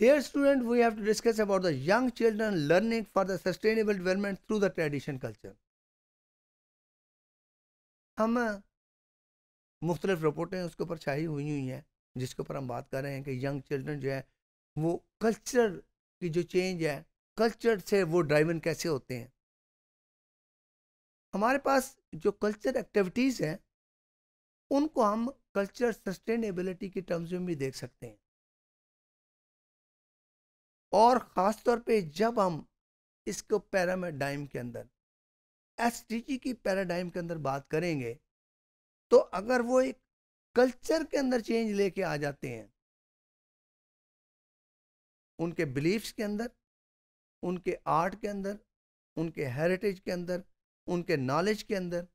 Dear student, we have to discuss about the young children learning for the sustainable development through the tradition culture. हम मुख्तलिफ रिपोर्टें उसके ऊपर छाई हुई हुई हैं जिसके ऊपर हम बात कर रहे हैं कि यंग चिल्ड्रन जो है वो कल्चर की जो चेंज है कल्चर से वो ड्राइवन कैसे होते हैं हमारे पास जो कल्चर एक्टिविटीज़ हैं उनको हम कल्चर सस्टेनेबिलिटी के टर्म्स में भी देख सकते हैं और ख़ास तौर पे जब हम इसको पैराडाइम के अंदर एस की पैराडाइम के अंदर बात करेंगे तो अगर वो एक कल्चर के अंदर चेंज लेके आ जाते हैं उनके बिलीफ्स के अंदर उनके आर्ट के अंदर उनके हेरिटेज के अंदर उनके नॉलेज के अंदर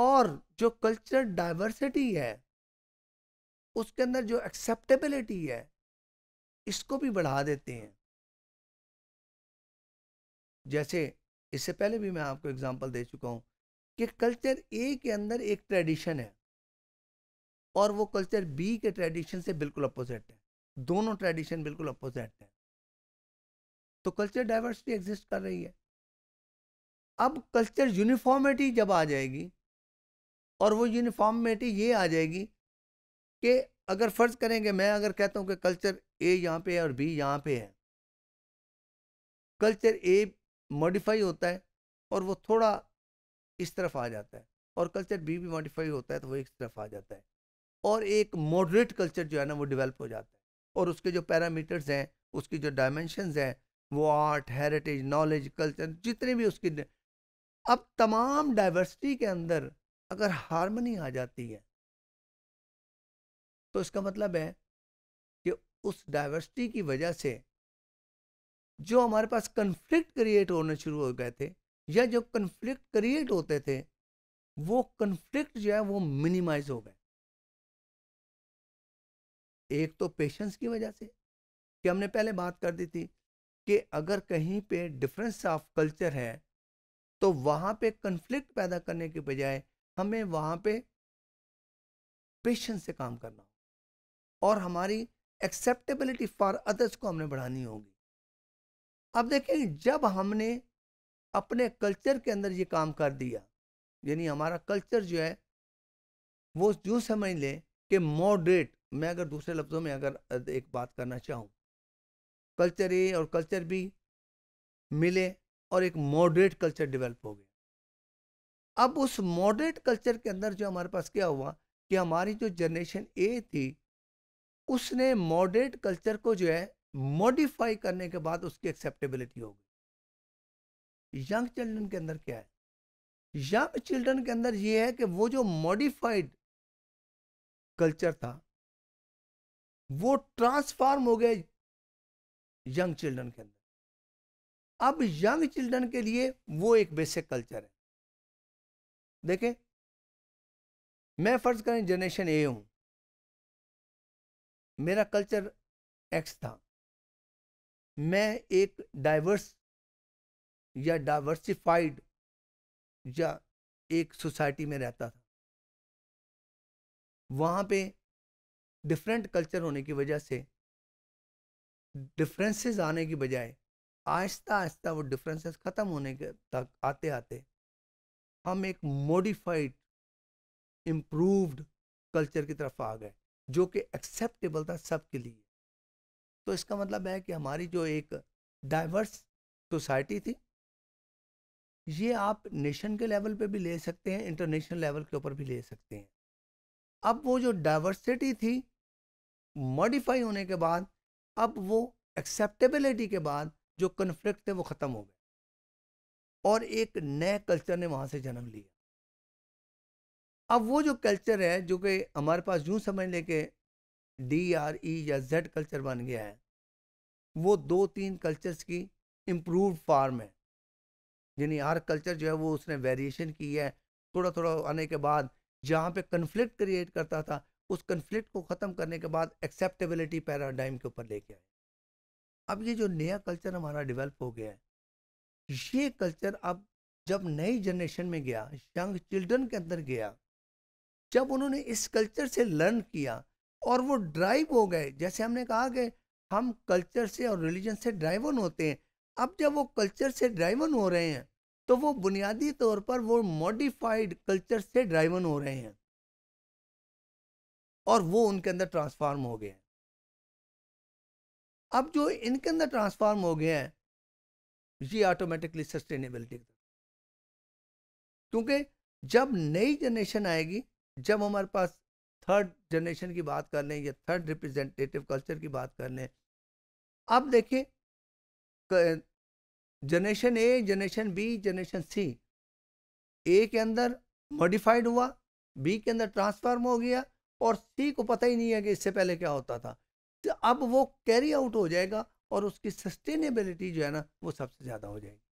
और जो कल्चर डाइवर्सिटी है उसके अंदर जो एक्सेप्टेबिलिटी है इसको भी बढ़ा देते हैं जैसे इससे पहले भी मैं आपको एग्जांपल दे चुका हूँ कि कल्चर ए के अंदर एक ट्रेडिशन है और वो कल्चर बी के ट्रेडिशन से बिल्कुल अपोजिट है दोनों ट्रेडिशन बिल्कुल अपोजिट हैं तो कल्चर डाइवर्सिटी एग्जिस्ट कर रही है अब कल्चर यूनिफॉर्मिटी जब आ जाएगी और वो यूनिफॉर्मिटी ये आ जाएगी कि अगर फ़र्ज़ करेंगे मैं अगर कहता हूँ कि कल्चर ए यहाँ पे है और बी यहाँ पे है कल्चर ए मॉडिफाई होता है और वो थोड़ा इस तरफ आ जाता है और कल्चर बी भी मॉडिफाई होता है तो वो इस तरफ आ जाता है और एक मॉडरेट कल्चर जो है ना वो डेवलप हो जाता है और उसके जो पैरामीटर्स हैं उसकी जो डायमेंशंस हैं वो आर्ट हेरिटेज नॉलेज कल्चर जितने भी उसकी अब तमाम डाइवर्सिटी के अंदर अगर हारमनी आ जाती है तो इसका मतलब है कि उस डाइवर्सिटी की वजह से जो हमारे पास कन्फ्लिक्ट क्रिएट होने शुरू हो गए थे या जो कन्फ्लिक्ट क्रिएट होते थे वो कन्फ्लिक्ट जो है वो मिनिमाइज हो गए एक तो पेशेंस की वजह से कि हमने पहले बात कर दी थी कि अगर कहीं पे डिफरेंस ऑफ कल्चर है तो वहाँ पे कन्फ्लिक्ट पैदा करने के बजाय हमें वहाँ पे पेशेंस से काम करना और हमारी एक्सेप्टेबिलिटी फॉर अदर्स को हमने बढ़ानी होगी अब देखें जब हमने अपने कल्चर के अंदर ये काम कर दिया यानी हमारा कल्चर जो है वो जो समझ लें कि मॉडरेट मैं अगर दूसरे लफ्ज़ों में अगर एक बात करना चाहूँ कल्चर ए और कल्चर बी मिले और एक मॉडरेट कल्चर डेवलप हो गया अब उस मॉडरेट कल्चर के अंदर जो हमारे पास क्या हुआ कि हमारी जो जनरेशन ए थी उसने मॉडरेट कल्चर को जो है मॉडिफाई करने के बाद उसकी एक्सेप्टेबिलिटी हो गई यंग चिल्ड्रन के अंदर क्या है यंग चिल्ड्रन के अंदर यह है कि वो जो मॉडिफाइड कल्चर था वो ट्रांसफार्म हो गया यंग चिल्ड्रन के अंदर अब यंग चिल्ड्रन के लिए वो एक बेसिक कल्चर है देखें मैं फर्ज करें जनरेशन ए हूं मेरा कल्चर एक्स था मैं एक डाइवर्स या डाइवर्सिफाइड या एक सोसाइटी में रहता था वहाँ पे डिफरेंट कल्चर होने की वजह से डिफरेंसेस आने की बजाय आहिस्ता आहिस्ता वो डिफरेंसेस ख़त्म होने के तक आते आते हम एक मॉडिफाइड इम्प्रूव्ड कल्चर की तरफ आ गए जो कि एक्सेप्टेबल था सबके लिए तो इसका मतलब है कि हमारी जो एक डाइवर्स सोसाइटी थी ये आप नेशन के लेवल पे भी ले सकते हैं इंटरनेशनल लेवल के ऊपर भी ले सकते हैं अब वो जो डाइवर्सिटी थी मॉडिफाई होने के बाद अब वो एक्सेप्टेबिलिटी के बाद जो कन्फ्लिक्ट थे वो ख़त्म हो गए और एक नए कल्चर ने वहाँ से जन्म लिया अब वो जो कल्चर है जो कि हमारे पास यूँ समझ लें कि डी आर ई या जेड कल्चर बन गया है वो दो तीन कल्चर्स की इम्प्रूव फार्म है यानी हर कल्चर जो है वो उसने वेरिएशन की है थोड़ा थोड़ा आने के बाद जहाँ पे कन्फ्लिक्ट क्रिएट करता था उस कन्फ्लिक्ट को ख़त्म करने के बाद एक्सेप्टेबिलिटी पैराडाइम के ऊपर लेके आए अब ये जो नया कल्चर हमारा डेवलप हो गया है ये कल्चर अब जब नई जनरेशन में गया यंग चिल्ड्रन के अंदर गया जब उन्होंने इस कल्चर से लर्न किया और वो ड्राइव हो गए जैसे हमने कहा कि हम कल्चर से और रिलीजन से ड्राइवन होते हैं अब जब वो कल्चर से ड्राइवन हो रहे हैं तो वो बुनियादी तौर पर वो मॉडिफाइड कल्चर से ड्राइवन हो रहे हैं और वो उनके अंदर ट्रांसफार्म हो गए हैं अब जो इनके अंदर ट्रांसफार्म हो गए हैं ये ऑटोमेटिकली सस्टेनेबिलिटी क्योंकि जब नई जनरेशन आएगी जब हमारे पास थर्ड जनरेशन की बात कर लें या थर्ड रिप्रेजेंटेटिव कल्चर की बात कर लें आप देखिए generation A generation B generation C A के अंदर मॉडिफाइड हुआ बी के अंदर ट्रांसफार्म हो गया और सी को पता ही नहीं है कि इससे पहले क्या होता था तो अब वो कैरी आउट हो जाएगा और उसकी सस्टेनेबिलिटी जो है ना वो सबसे ज़्यादा हो जाएगी